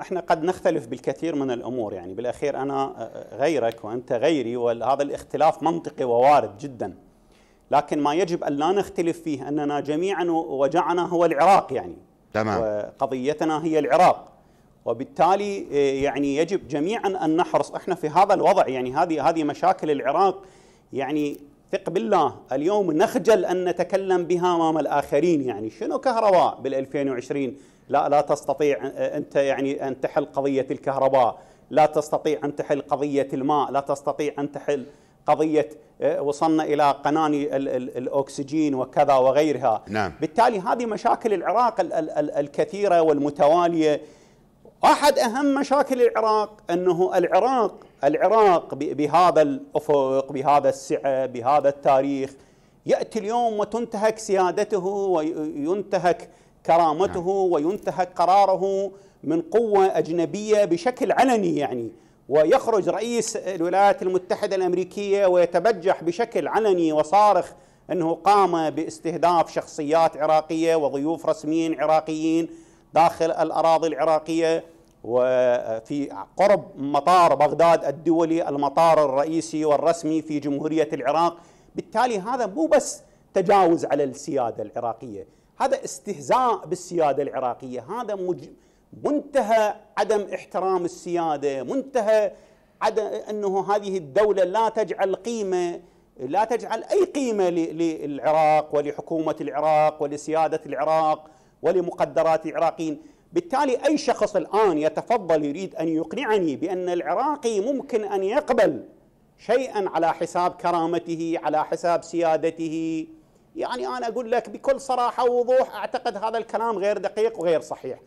احنا قد نختلف بالكثير من الامور يعني بالاخير انا آه، آه، غيرك وانت غيري وهذا الاختلاف منطقي ووارد جدا لكن ما يجب ان لا نختلف فيه اننا جميعا وجعنا هو العراق يعني تمام وقضيتنا هي العراق وبالتالي آه، يعني يجب جميعا ان نحرص احنا في هذا الوضع يعني هذه هذه مشاكل العراق يعني ثق بالله اليوم نخجل ان نتكلم بها امام الاخرين يعني شنو كهرباء بال 2020 لا لا تستطيع انت يعني ان تحل قضيه الكهرباء لا تستطيع ان تحل قضيه الماء لا تستطيع ان تحل قضيه آه، وصلنا الى قناني الاكسجين وكذا وغيرها نعم. بالتالي هذه مشاكل العراق الكثيره والمتواليه احد اهم مشاكل العراق انه العراق العراق بهذا الافق بهذا السعه بهذا التاريخ ياتي اليوم وتنتهك سيادته وينتهك كرامته نعم. وينتهك قراره من قوة أجنبية بشكل علني يعني ويخرج رئيس الولايات المتحدة الأمريكية ويتبجح بشكل علني وصارخ أنه قام باستهداف شخصيات عراقية وضيوف رسميين عراقيين داخل الأراضي العراقية وفي قرب مطار بغداد الدولي المطار الرئيسي والرسمي في جمهورية العراق بالتالي هذا مو بس تجاوز على السيادة العراقية هذا استهزاء بالسيادة العراقية هذا مج... منتهى عدم احترام السيادة منتهى عدم أنه هذه الدولة لا تجعل قيمة لا تجعل أي قيمة للعراق ولحكومة العراق ولسيادة العراق ولمقدرات العراقيين بالتالي أي شخص الآن يتفضل يريد أن يقنعني بأن العراقي ممكن أن يقبل شيئا على حساب كرامته على حساب سيادته يعني أنا أقول لك بكل صراحة ووضوح أعتقد هذا الكلام غير دقيق وغير صحيح